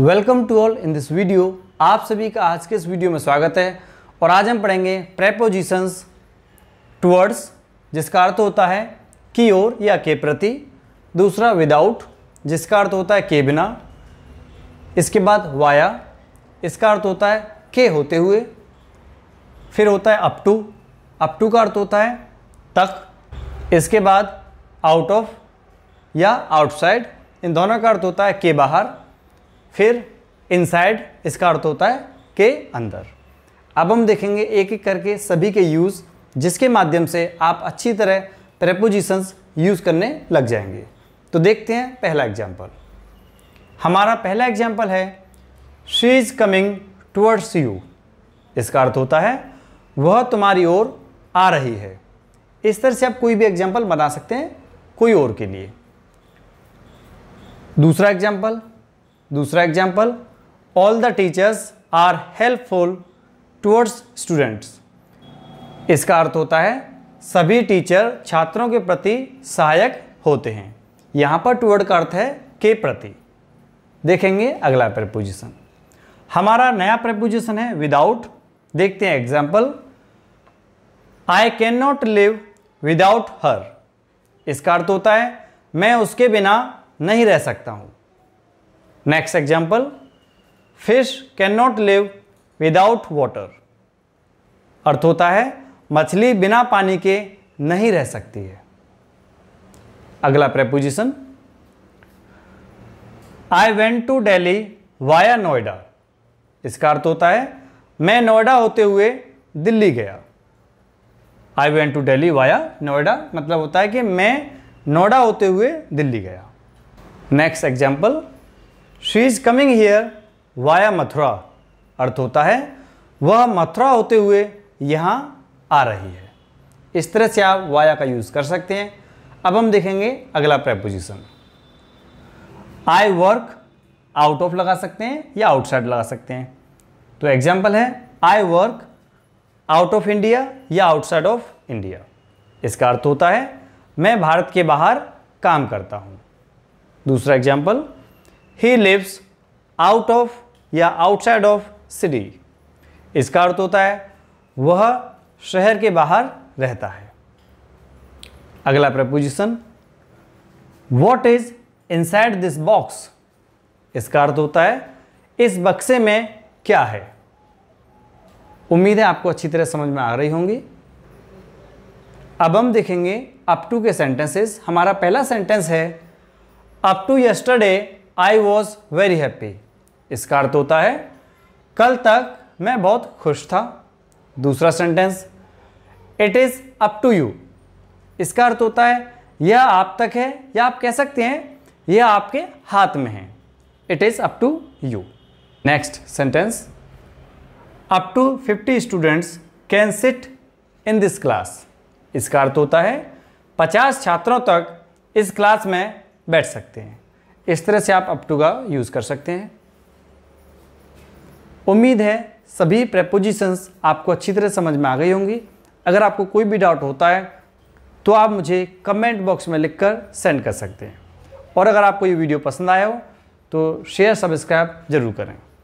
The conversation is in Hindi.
welcome to all in this video आप सभी का आज के इस वीडियो में स्वागत है और आज हम पढ़ेंगे प्रेपोजिशंस टूवर्ड्स जिसका अर्थ होता है की ओर या के प्रति दूसरा विदाउट जिसका अर्थ होता है के बिना इसके बाद वाया इसका अर्थ होता है के होते हुए फिर होता है अप टू अप टू का अर्थ होता है तक इसके बाद आउट ऑफ या आउटसाइड इन दोनों का अर्थ होता है के बाहर फिर इनसाइड इसका अर्थ होता है के अंदर अब हम देखेंगे एक एक करके सभी के यूज़ जिसके माध्यम से आप अच्छी तरह प्रेपोजिशंस यूज़ करने लग जाएंगे तो देखते हैं पहला एग्जाम्पल हमारा पहला एग्जाम्पल है she is coming towards you इसका अर्थ होता है वह तुम्हारी ओर आ रही है इस तरह से आप कोई भी एग्जाम्पल बना सकते हैं कोई और के लिए दूसरा एग्जाम्पल दूसरा example all the teachers are helpful towards students इसका अर्थ होता है सभी टीचर छात्रों के प्रति सहायक होते हैं यहाँ पर टूअर्ड का अर्थ है के प्रति देखेंगे अगला प्रपोजिशन हमारा नया प्रपोजिशन है विदाउट देखते हैं example I can not live without her इसका अर्थ होता है मैं उसके बिना नहीं रह सकता हूँ next example fish can not live without water अर्थ होता है मछली बिना पानी के नहीं रह सकती है अगला preposition I went to Delhi via Noida इसका अर्थ होता है मैं नोएडा होते हुए दिल्ली गया I went to Delhi via Noida मतलब होता है कि मैं नोएडा होते हुए दिल्ली गया next example she is coming here via Mathura अर्थ होता है वह मथुरा होते हुए यहाँ आ रही है इस तरह से आप वाया का यूज़ कर सकते हैं अब हम देखेंगे अगला preposition I work out of लगा सकते हैं या आउटसाइड लगा सकते हैं तो एग्जाम्पल है I work out of India या आउटसाइड ऑफ इंडिया इसका अर्थ होता है मैं भारत के बाहर काम करता हूं दूसरा example he lives out of या आउटसाइड ऑफ सिटी इसका अर्थ होता है वह शहर के बाहर रहता है अगला preposition what is inside this box इसका अर्थ होता है इस बक्से में क्या है उम्मीद है आपको अच्छी तरह समझ में आ रही होंगी अब हम देखेंगे अप टू के सेंटेंसेस हमारा पहला सेंटेंस है up to yesterday I was very happy इसका अर्थ होता है कल तक मैं बहुत खुश था दूसरा sentence it is up to you इसका अर्थ होता है यह आप तक है या आप कह सकते हैं यह आपके हाथ में है it is up to you next sentence up to fifty students can sit in this class इसका अर्थ होता है पचास छात्रों तक इस क्लास में बैठ सकते हैं इस तरह से आप अपटू का यूज़ कर सकते हैं उम्मीद है सभी प्रपोजिशंस आपको अच्छी तरह समझ में आ गई होंगी अगर आपको कोई भी डाउट होता है तो आप मुझे कमेंट बॉक्स में लिखकर सेंड कर सकते हैं और अगर आपको ये वीडियो पसंद आया हो तो शेयर सब्सक्राइब ज़रूर करें